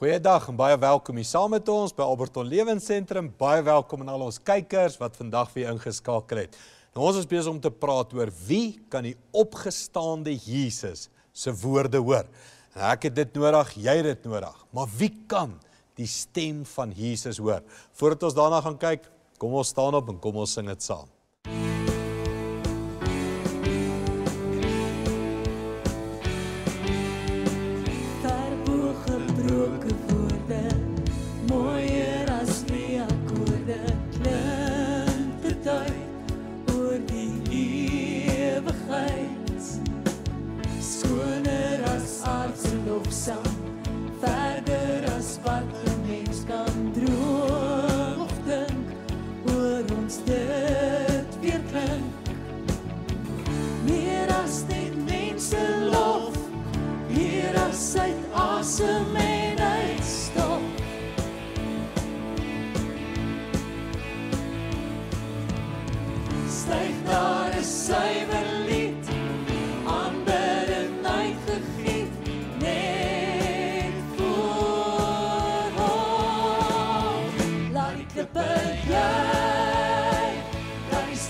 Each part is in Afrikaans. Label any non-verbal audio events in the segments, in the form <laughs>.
Goeiedag en baie welkom hier saam met ons by Alberton Lewensentrum. Baie welkom aan al ons kykers wat vandag weer ingeskakel het. Nou ons is besig om te praat oor wie kan die opgestaande Jesus se woorde hoor. En nou, ek het dit nodig, jy het dit nodig. Maar wie kan die stem van Jesus hoor? Voordat ons daarna gaan kyk, kom ons staan op en kom ons sing dit saam.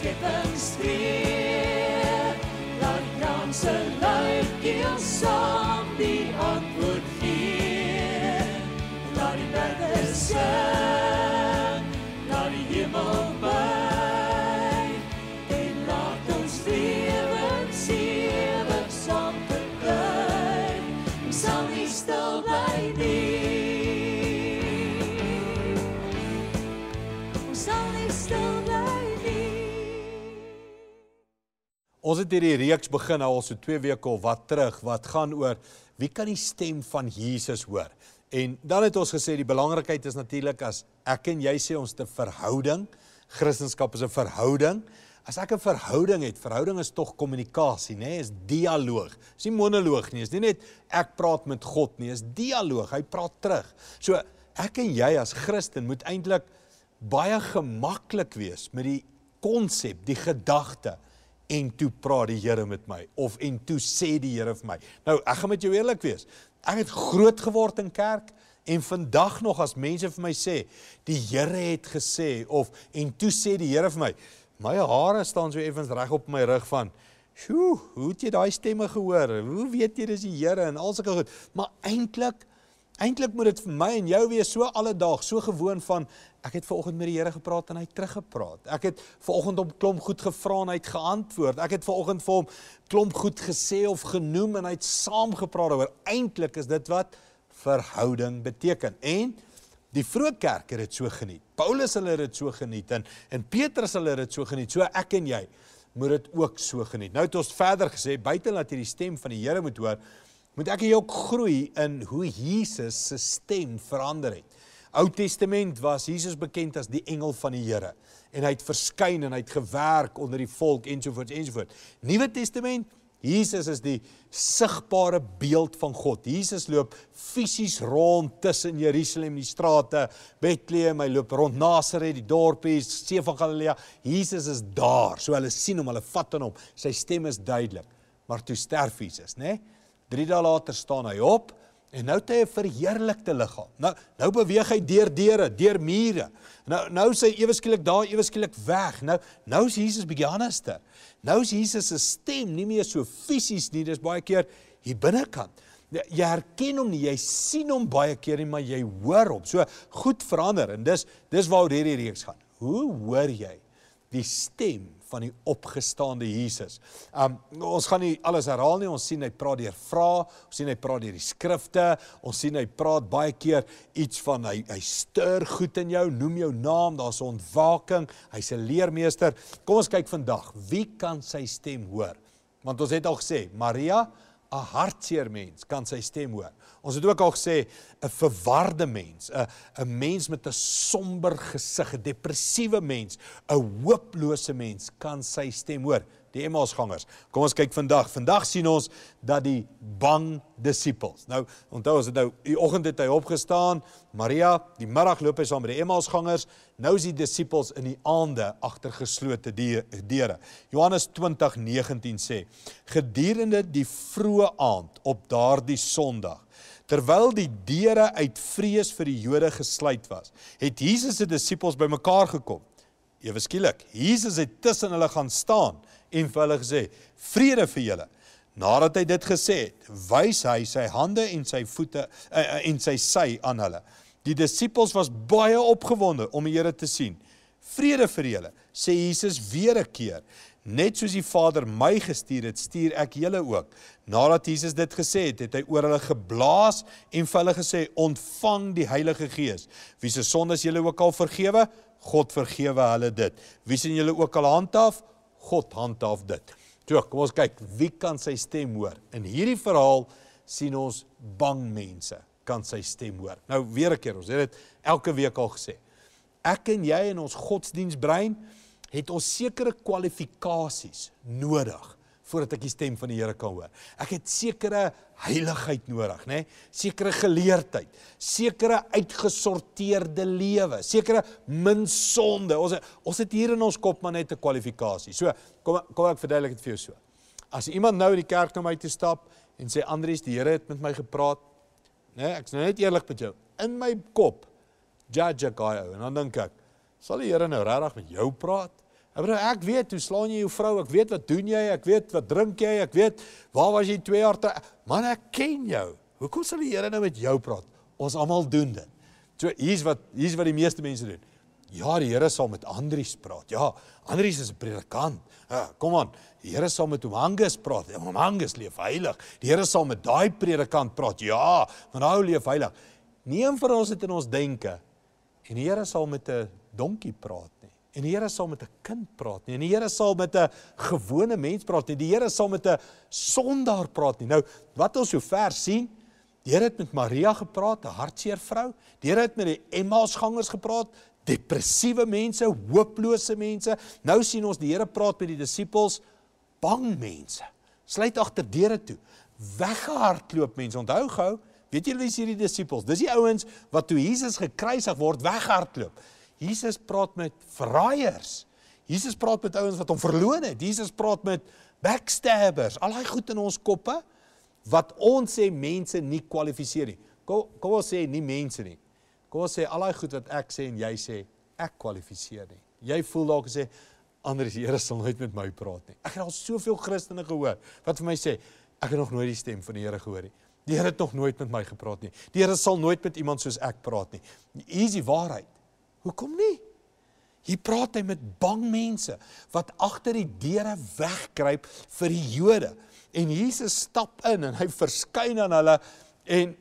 skepping skree laat kranse luif gee ons saam die antwoord gee laat die berge skree Ons het hierdie reeks begin nou al so 2 weke of wat terug wat gaan oor wie kan die stem van Jesus hoor? En dan het ons gesê die belangrikheid is natuurlik as ek en jy sê ons te verhouding, Christendom is 'n verhouding. As ek 'n verhouding het, verhouding is tog kommunikasie, nê? Nee, is dialoog. Dis nie monoloog nie, is nie net ek praat met God nie, is dialoog. Hy praat terug. So ek en jy as Christen moet eintlik baie gemaklik wees met die konsep, die gedagte en toe praat die Here met my of en toe sê die Here vir my. Nou, ek gaan met jou eerlik wees. Ek het groot geword in kerk en vandag nog as mense vir my sê, die Here het gesê of en toe sê die Here vir my, my hare staan so effens reg op my rug van Sjoe, hoe het jy daai stemme gehoor? Hoe weet jy dis die Here en al sulke goed? Maar eintlik Eintlik moet dit vir my en jou weer so alledaag, so gewoon van ek het ver oggend met die Here gepraat en hy het teruggepraat. Ek het ver oggend hom klomp goed gevra en hy het geantwoord. Ek het ver oggend vir hom klomp goed gesê of genoem en hy het saam gepraat daaroor. Eintlik is dit wat verhouding beteken. En die vroeë kerk het dit so geniet. Paulus hulle het dit so geniet en en Petrus hulle het dit so geniet. So ek en jy moet dit ook so geniet. Nou het ons verder gesê buite laat jy die stem van die Here moet hoor moet ek jou groei in hoe Jesus se stem verander het. Ou Testament was Jesus bekend as die engel van die Here en hy het verskyn en hy het gewerk onder die volk ensovoorts ensovoorts. Nuwe Testament, Jesus is die sigbare beeld van God. Jesus loop fisies rond tussen Jerusalem, die strate, Bethlehem, hy loop rond Nasaret, die dorpies, See van Galilea. Jesus is daar. So hulle sien hom, hulle vat aan hom. Sy stem is duidelik. Maar toe sterf Jesus, né? Nee? Drie dae later staan hy op en nou het hy 'n verheerlikte liggaam. Nou nou beweeg hy deur deure, deur mure. Nou nou sy ewe skielik daar, ewe skielik weg. Nou nou is Jesus bietjie anderster. Nou is Jesus se stem nie meer so fisies nie, dis baie keer hier binnekant. Ja, jy herken hom nie, jy sien hom baie keer nie, maar jy hoor hom. So goed verander en dis dis waar hierdie reeks gaan. Hoe hoor jy? die stem van die opgestaande Jesus. Um ons gaan nie alles herhaal nie. Ons sien hy praat deur vrae, ons sien hy praat deur die skrifte, ons sien hy praat baie keer iets van hy hy stuur goed in jou, noem jou naam, daar's 'n ontwaking, hy's 'n leermeester. Kom ons kyk vandag, wie kan sy stem hoor? Want ons het al gesê, Maria, 'n hartseer mens, kan sy stem hoor. Ons het ook al gesê 'n verwarde mens, 'n 'n mens met 'n somber gesig, 'n depressiewe mens, 'n hooplose mens kan sy stem hoor, die Emmausgangers. Kom ons kyk vandag. Vandag sien ons dat die bang disippels. Nou onthou as dit nou die oggend het hy opgestaan, Maria, die middag loop hy saam met die Emmausgangers. Nou is die disippels in die aande agter geslote deure. Johannes 20:19 sê: "Gedurende die vroeë aand op daardie Sondag Terwyl die deure uit vrees vir die Jode gesluit was, het Jesus se disippels bymekaar gekom. Ewe skielik, Jesus het tussen hulle gaan staan en vir hulle gesê: "Vrede vir julle." Nadat hy dit gesê het, wys hy sy hande en sy voete uh, uh, en sy sy aan hulle. Die disippels was baie opgewonde om die Here te sien. "Vrede vir julle," sê Jesus weer 'n keer. Net soos die Vader my gestuur het, stuur ek julle ook. Nadat Jesus dit gesê het, het hy oor hulle geblaas en vir hulle gesê: "Ontvang die Heilige Gees. Wie se sondes julle ook al vergewe, God vergewe hulle dit. Wie sien julle ook al handhaaf, God handhaaf dit." So, kom ons kyk, wie kan sy stem hoor? In hierdie verhaal sien ons bang mense kan sy stem hoor. Nou weer 'n keer, ons het dit elke week al gesê. Ek en jy in ons godsdiensbrein het ons sekere kwalifikasies nodig voordat ek die stem van die Here kan hoor. Ek het sekere heiligheid nodig, nê? Nee? Sekere geleerdheid, sekere uitgesorteerde lewe, sekere min sonde. Ons ons het hier in ons kop maar net 'n kwalifikasie. So, kom kom ek verduidelik dit vir jou so. As iemand nou in die kerk na my toe stap en sê Andrius, die Here het met my gepraat, nê? Nee, ek's nou net eerlik met jou. In my kop judge ek daai ou en dan dink ek, Sal die Here nou regtig met jou praat? Ek weet hoe slaan jy jou vrou, ek weet wat doen jy, ek weet wat drink jy, ek weet waar was jy 2 jaar terug. Man, ek ken jou. Hoekom sal die Here nou met jou praat? Ons almal doen dit. So hier's wat hier's wat die meeste mense doen. Ja, die Here sal met Andrius praat. Ja, Andrius is 'n predikant. Ja, kom aan. Die Here sal met Omangus praat. Omangus ja, leef heilig. Die Here sal met daai predikant praat. Ja, want nou hy leef heilig. Neem vir ons dit in ons denke. En die Here sal met 'n donkie praat nie. En die Here sal met 'n kind praat nie. En die Here sal met 'n gewone mens praat nie. Die Here sal met 'n sondaar praat nie. Nou, wat ons sover sien, die Here het met Maria gepraat, 'n hartseer vrou. Die Here het met die Emmausgangers gepraat, depressiewe mense, hooplose mense. Nou sien ons die Here praat met die disippels, bang mense. Sluit agter deure toe. Weggehardloop mense. Onthou gou, weet julle wie is hierdie disippels? Dis die ouens wat toe Jesus gekruisig word, weggehardloop. Jesus praat met verraaiers. Jesus praat met ouens wat hom verloon het. Jesus praat met backstabbers. Al daai goed in ons koppe wat ons sê mense nie kwalifiseer nie. Kom kom ons sê nie mense nie. Kom ons sê al daai goed wat ek sê en jy sê ek kwalifiseer nie. Jy voel dalk sê ander is die Here sal nooit met my praat nie. Ek het al soveel Christene gehoor wat vir my sê ek het nog nooit die stem van die Here gehoor nie. Die Here het nog nooit met my gepraat nie. Die Here sal nooit met iemand soos ek praat nie. Easy waarheid. Hoekom nie? Hier praat hy met bang mense wat agter die deure wegkruip vir die Jode. En Jesus stap in en hy verskyn aan hulle en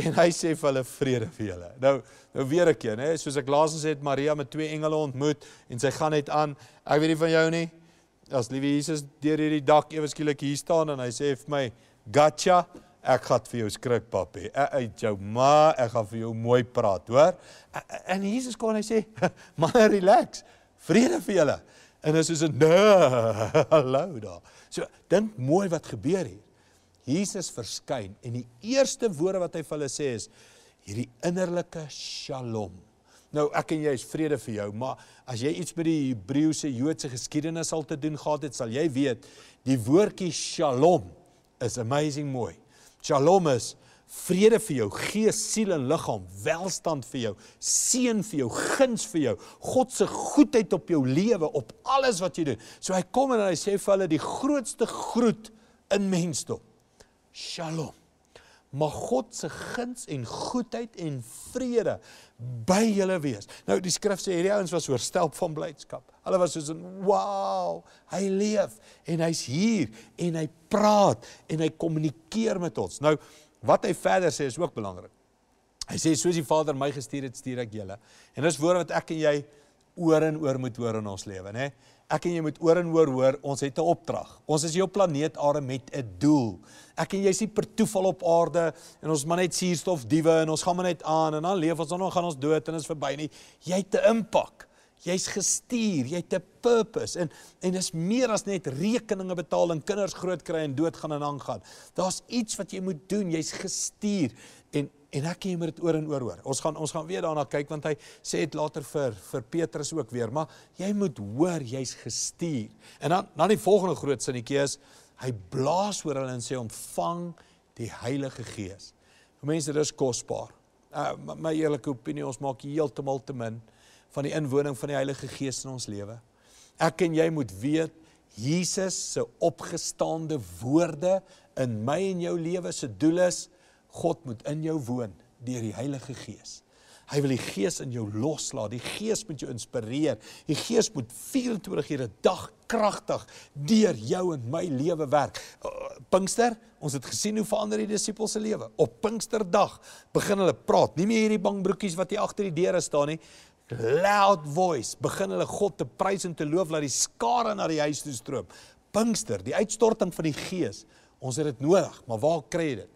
en hy sê vir hulle vrede vir julle. Nou nou weer 'n keer, hè, soos ek laas gesê het, Maria met twee engele ontmoet en sy gaan net aan, ek weet nie van jou nie. As liewe Jesus deur hierdie dak ewe skielik hier staan en hy sê vir my, "Gatcha." ek gaan vir jou skrik pap hê. Ek uit jou ma, ek gaan vir jou mooi praat, hoor. En Jesus kom en hy sê, <laughs> "Man, relax. Vrede vir julle." En hy sê so, "Nee, <laughs> hallo daar." So, dink mooi wat gebeur hier. Jesus verskyn en die eerste woorde wat hy vir hulle sê is hierdie innerlike shalom. Nou ek en jy is vrede vir jou, maar as jy iets met die Hebreëse Joodse geskiedenis al te doen gehad het, sal jy weet die woordjie shalom is amazing mooi. Shalom is vrede vir jou gees, siel en liggaam, welstand vir jou, seën vir jou, guns vir jou, God se goedheid op jou lewe, op alles wat jy doen. So hy kom en hy sê vir hulle die grootste groet in mensdom. Shalom mag God se guns en goedheid en vrede by julle wees. Nou die skrif sê hierdie ouens was oorstelp van blydskap. Hulle was soos in wow, hy leef en hy's hier en hy praat en hy kommunikeer met ons. Nou wat hy verder sê is ook belangrik. Hy sê soos die Vader my gestuur het, stuur ek julle. En dis woorde wat ek en jy oor en oor moet hoor in ons lewe, né? Nee? Ek en jy moet oor en oor hoor, ons het 'n opdrag. Ons is hier op planeet Aarde met 'n doel. Ek en jy is nie per toeval op Aarde en ons maar net suurstofdiewe en ons gaan maar net aan en dan leef ons dan gaan ons dood en ons verby nie. Jy het 'n impak. Jy's gestuur, jy het 'n purpose en en dis meer as net rekeninge betaal en kinders grootkry en doodgaan en aangaan. Daar's iets wat jy moet doen, jy's gestuur. En ek hemer dit oor en oor hoor. Ons gaan ons gaan weer daarna kyk want hy sê dit later vir vir Petrus ook weer, maar jy moet hoor jy's gestuur. En dan dan die volgende groot sinnetjie is hy blaas oor hulle en sê ontvang die Heilige Gees. Vir mense dis kosbaar. Uh my, my eerlike opinie ons maak heeltemal te min van die inwoning van die Heilige Gees in ons lewe. Ek en jy moet weet Jesus se opgestaande woorde in my en jou lewe se doel is God moet in jou woon deur die Heilige Gees. Hy wil die Gees in jou loslaat. Die Gees moet jou inspireer. Die Gees moet 24 ure 'n dag kragtig deur jou en my lewe werk. Eh, Pinkster, ons het gesien hoe verander die disippels se lewe. Op Pinksterdag begin hulle praat. Nie meer hierdie bang broekies wat hier agter die deure staan nie. Loud voice begin hulle God te prys en te loof laat die skare na die huis toe stroom. Pinkster, die uitstorting van die Gees. Ons het dit nodig, maar waar kry jy dit?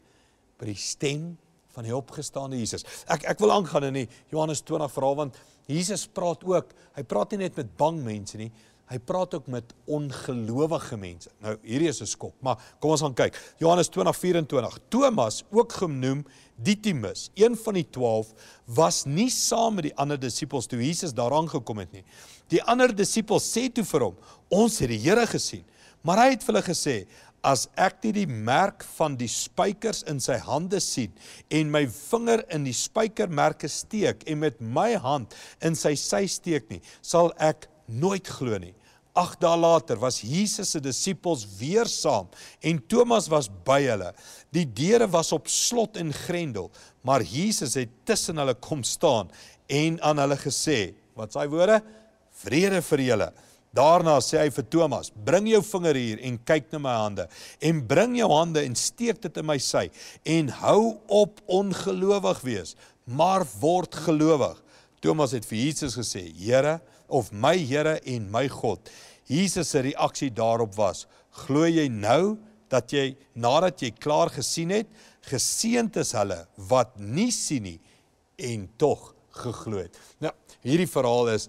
by die stem van die opgestaane Jesus. Ek ek wil aangaan in die Johannes 20 verhaal want Jesus praat ook, hy praat nie net met bang mense nie, hy praat ook met ongelowige mense. Nou hierdie is 'n skop, maar kom ons gaan kyk. Johannes 20:24. Thomas, ook genoem Didimus, een van die 12, was nie saam met die ander disippels toe Jesus daaraan gekom het nie. Die ander disippels sê toe vir hom: "Ons het die Here gesien." Maar hy het vir hulle gesê: as ek nie die merk van die spykers in sy hande sien en my vinger in die spykermerke steek en met my hand in sy sy steek nie, sal ek nooit glo nie. Ag daar later was Jesus se disippels weer saam en Thomas was by hulle. Die deure was op slot en grendel, maar Jesus het tussen hulle kom staan en aan hulle gesê, wat sy woorde vrede vir julle. Daarna sê hy vir Thomas: "Bring jou vinger hier en kyk na my hande en bring jou hande en steek dit in my sy en hou op ongelowig wees, maar word gelowig." Thomas het vir Jesus gesê: "Here, of my Here en my God." Jesus se reaksie daarop was: "Glo jy nou dat jy nadat jy klaar gesien het, geseënd is hulle wat nie sien nie en tog geglo het." Nou, hierdie verhaal is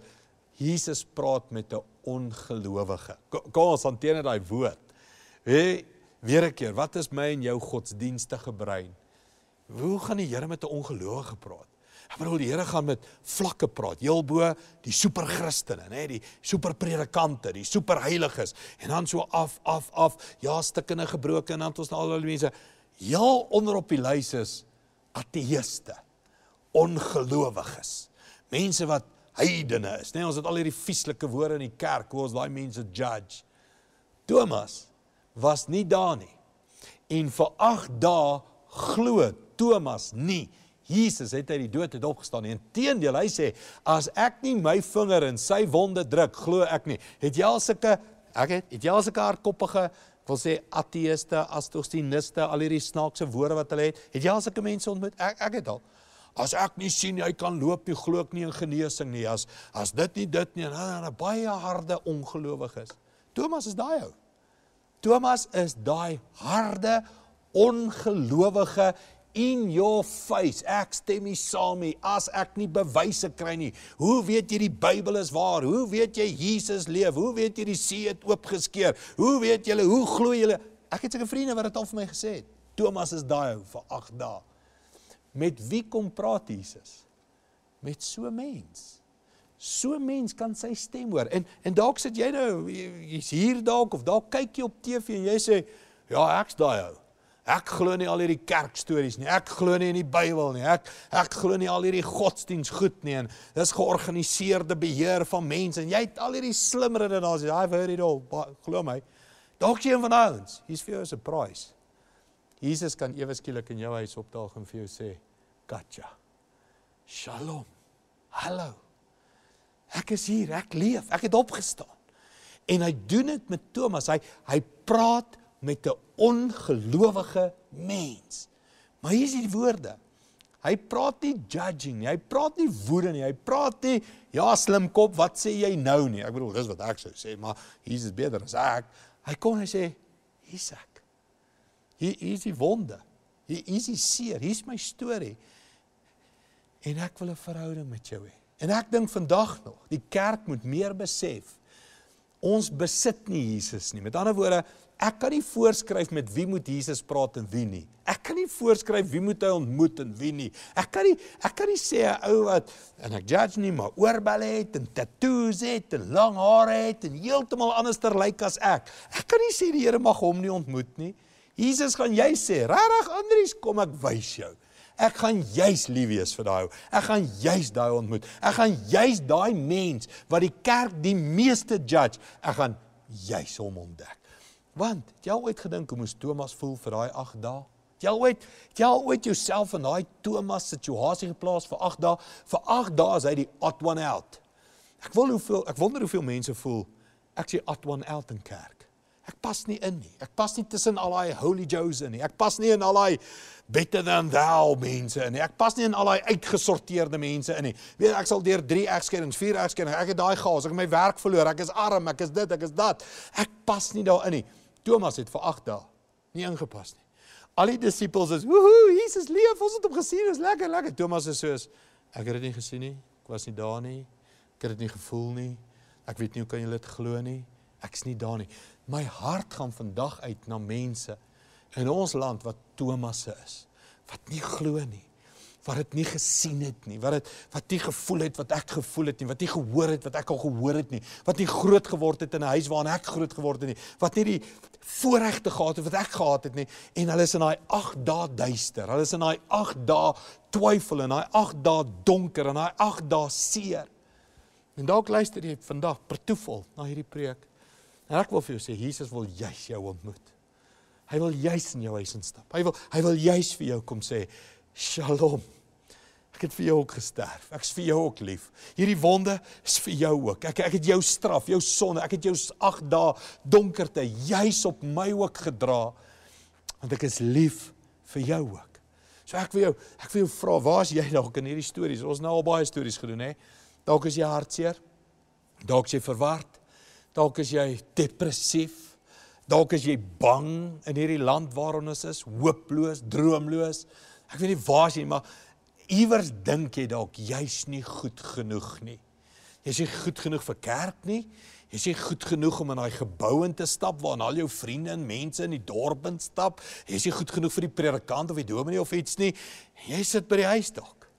Jesus praat met 'n ongelowige. Kom, kom ons hanteer net daai woord. Hè, weer 'n keer, wat is my en jou godsdienstige brein? Hoe gaan die Here met 'n ongelowige praat? Ek bedoel die Here gaan met vlakke praat. Heel bo die superchristene, nê, die superpredikante, die superheiliges en dan so af af af, ja, stukkende gebroke en dan tot ons al die mense heel onder op die lys is ateëste, ongelowiges. Mense wat heidene is. Nee, ons het al hierdie vieslike woorde in die kerk hoe ons daai mense judge. Thomas was nie daar nie. En vir 8 dae glo Thomas nie. Jesus het uit die dood uit opgestaan. Inteendeel, hy sê as ek nie my vinger in sy wonde druk, glo ek nie. Het jy al sulke ek het het jy al sulke hardkoppige wil sê ateëste, astogsiniste, al hierdie snaakse woorde wat hulle het. Het jy al sulke mense ontmoet? Ek ek het al. As ek nie sien hy kan loop nie, glo ek nie in genesing nie. As as dit nie dit nie, dan 'n baie harde ongelowiges. Thomas is daai ou. Thomas is daai harde ongelowige in your face. Ek stem nie saam nie. As ek nie bewyse kry nie, hoe weet jy die Bybel is waar? Hoe weet jy Jesus leef? Hoe weet jy die see het oopgeskeur? Hoe weet julle? Hoe glo julle? Ek het seker vriende wat dit al vir my gesê het. Thomas is daai ou vir 8 dae. Met wie kom praat Jesus? Met so mens. So mens kan sy stem hoor. En en dalk sit jy nou jy's hier dalk of dalk kyk jy op TV en jy sê ja, ek's daai ou. Ek glo nie al hierdie kerkstories nie. Ek glo nie in die Bybel nie. Ek ek glo nie al hierdie godsdiens goed nie. En dis georganiseerde beheer van mense en jy het al hierdie slim redenasies. I've heard it all. Ba glo my. Dalk sien van ouens. Hier's vir jou 'n surprise. Jesus kan ewe skielik in jou huis opdaag en vir jou sê, Katja. Shalom. Hallo. Ek is hier, ek leef, ek het opgestaan. En hy doen dit met Thomas. Hy hy praat met 'n ongelowige mens. Maar hier is die woorde. Hy praat nie judging nie. Hy praat nie woede nie. Hy praat nie ja slim kop, wat sê jy nou nie? Ek bedoel, dis wat ek sou sê, maar Jesus beter as ek. Hy kom en hy sê, "Isak. Hier is die wonde. Hier is die seer. Hier is my storie." En ek wil 'n verhouding met jou hê. En ek dink vandag nog, die kerk moet meer besef ons besit nie Jesus nie. Met ander woorde, ek kan nie voorskryf met wie moet Jesus praat en wie nie. Ek kan nie voorskryf wie moet hy ontmoet en wie nie. Ek kan nie ek kan nie sê 'n ou wat en ek judge nie maar oorbel het en tatoeëse het en lang hare het en heeltemal anderster lyk as ek. Ek kan nie sê die Here mag hom nie ontmoet nie. Jesus gaan jy sê, "Regtig Andrius, kom ek wys jou." Ek gaan juis lief wees vir daai ou. Ek gaan juis daai ontmoet. Ek gaan juis daai mens wat die kerk die meeste judge, ek gaan juis hom ontdek. Want jy al ooit gedink hoe moes Thomas voel vir daai 8 dae? Jy al ooit, jy al ooit jouself in daai Thomas situasie geplaas vir 8 dae? Vir 8 dae is hy die odd one out. Ek wil hoeveel ek wonder hoeveel mense voel ek sê odd one out in kerk. Ek pas nie in nie. Ek pas nie tussen al daai holy joes in nie. Ek pas nie in al daai better than thou mense in nie. Ek pas nie in al daai uitgesorteerde mense in nie. Weet ek sal deur 3 egskeidings, 4 egskeidings, ek het daai gehad, ek het my werk verloor, ek is arm, ek is dit, ek is dat. Ek pas nie daarin nie. Thomas het vir 8 dae nie ingepas nie. Al die disippels is, "Woohoo, Jesus leef, ons het hom gesien, is lekker, lekker." Thomas is soos, "Ek het dit nie gesien nie. Ek was nie daar nie. Ek het dit nie gevoel nie. Ek weet nie hoe kan julle dit glo nie." Ek's nie daar nie. My hart gaan vandag uit na mense in ons land wat Thomasse is, wat nie glo nie, wat dit nie gesien het nie, wat dit wat nie gevoel het wat ek gevoel het nie, wat nie gehoor het wat ek al gehoor het nie, wat nie groot geword het in 'n huis waarin ek groot geword het nie, wat nie die voorregte gehad het wat ek gehad het nie en hulle is in daai 8 dae duister. Hulle is in daai 8 dae twyfel en daai 8 dae donker en daai 8 dae seer. En dalk luister jy vandag pertoeval na hierdie preek En ek wil vir jou sê Jesus wil juis jou ontmoet. Hy wil juis in jou huis instap. Hy wil hy wil juis vir jou kom sê Shalom. Ek het vir jou ook gesterf. Ek's vir jou ook lief. Hierdie wonde is vir jou ook. Ek ek het jou straf, jou sonde, ek het jou 8 dae donkerte juis op my ook gedra want ek is lief vir jou ook. So ek wil jou ek wil jou vra, waar's jy dalk in hierdie stories? Ons nou al baie stories gedoen hè. Dalk is jy hartseer. Dalk is jy verward. Dalk is jy depressief. Dalk is jy bang in hierdie land waaron ons is, hooploos, droomloos. Ek weet nie waar jy is nie, maar iewers dink jy dalk jy's nie goed genoeg nie. Jy's nie goed genoeg vir kerk nie. Jy's nie goed genoeg om in daai gebou in te stap waar al jou vriende en mense in die dorp instap. Jy's nie goed genoeg vir die predikant of die dominee of iets nie. Jy sit by die huis dalk.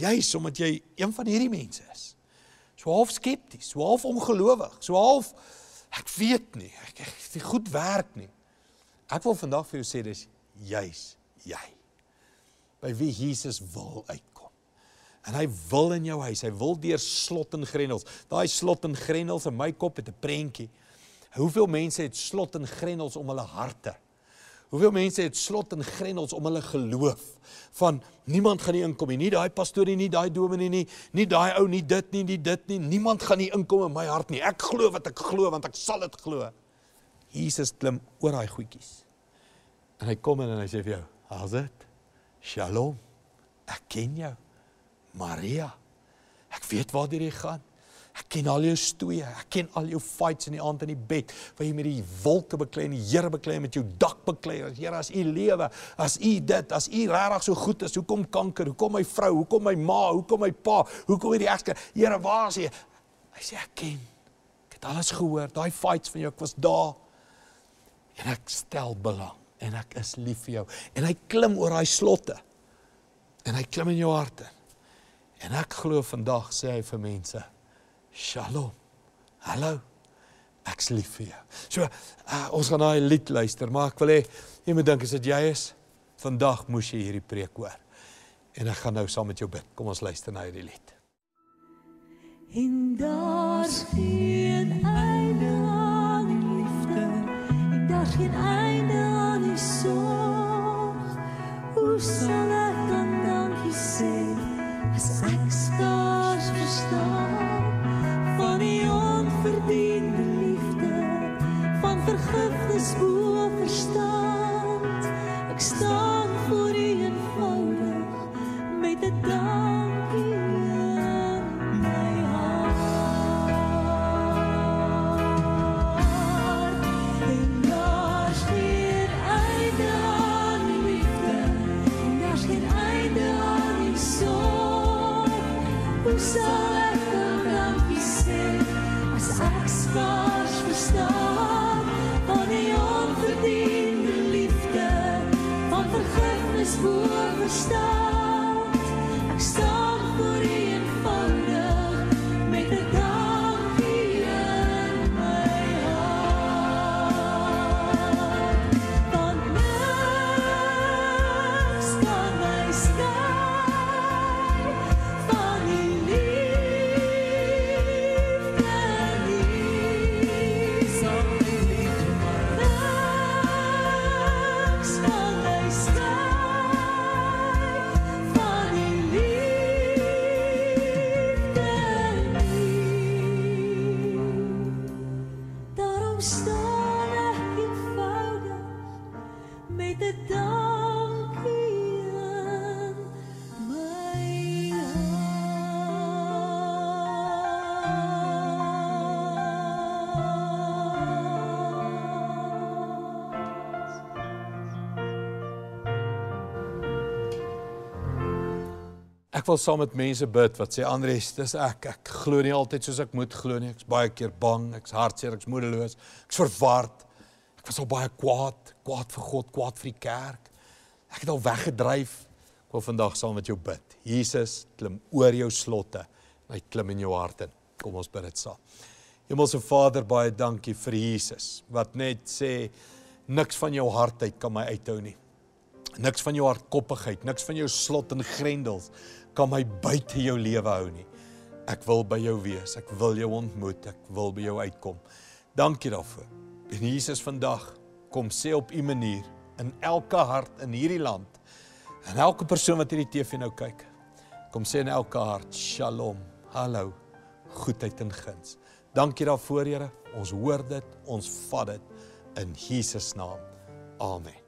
Jy's omdat jy een van hierdie mense is. So half skepties, so half ongelowig, so half ek weet nie, ek ek dit goed werk nie. Ek wil vandag vir jou sê dis juis jy. By wie Jesus wil uitkom. En hy wil in jou huis, hy wil deur slot en grendels. Daai slot en grendels in my kop het 'n prentjie. Hoeveel mense het slot en grendels om hulle harte? Hoeveel mense het slot en grendels om hulle geloof van niemand gaan nie inkom nie. Nie daai pastoor nie, nie daai dominee nie, nie daai ou nie, dit nie, nie dit nie. Niemand gaan nie inkom in my hart nie. Ek glo wat ek glo want ek sal dit glo. Jesus klim oor daai goedjies. En hy kom in en hy sê vir jou: "Haas dit. Shalom. Ek ken jou, Maria. Ek weet waar jy gaan. Ek ken al jou stoeie, ek ken al jou fights in die aand in die bed, waar jy met die wolke beklei en die Here beklei met jou dak beklei. As Here as u lewe, as u dit, as u regtig so goed is, hoekom kanker? Hoekom my vrou? Hoekom my ma? Hoekom my pa? Hoekom hierdie ekste? Here, waar is jy? Hy sê ek ken. Ek het alles gehoor, daai fights van jou, ek was daar. En ek stel belang en ek is lief vir jou. En hy klim oor daai slotte. En hy klim in jou hart in. En ek glo vandag sê hy vir mense Shalom. Hallo. Ek's lief vir jou. So, uh, ons gaan daai lied luister, maar ek wil hê jy moet dink as dit jy is, vandag moes jy hierdie preek hoor. En ek gaan nou saam met jou bid. Kom ons luister na hierdie lied. En daar's geen einde aan die liefde. En daar's geen einde aan die sorg. Hoe sal ek dan dankie sê as ek so Ek wil saam met mense bid wat sê Andre, dis ek. Ek glo nie altyd soos ek moet glo nie. Ek's baie keer bang, ek's hartseer, ek's moedeloos, ek's verward. Ek was al baie kwaad, kwaad vir God, kwaad vir die kerk. Ek het al weggedryf. Ek wil vandag saam met jou bid. Jesus klim oor jou slotte. Hy klim in jou hart in. Kom ons bid dit saam. Hemelse Vader, baie dankie vir Jesus wat net sê niks van jou hart uit kan my uithou nie. Niks van jou hardkoppigheid, niks van jou slot en grendels kan my buite jou lewe hou nie. Ek wil by jou wees. Ek wil jou ontmoet. Ek wil by jou uitkom. Dankie daarvoor. En Jesus vandag kom sê op u manier in elke hart in hierdie land en elke persoon wat hierdie TV nou kyk. Kom sê in elke hart Shalom. Hallo. Goedheid en guns. Dankie daarvoor, Here. Ons hoor dit. Ons vat dit in Jesus naam. Amen.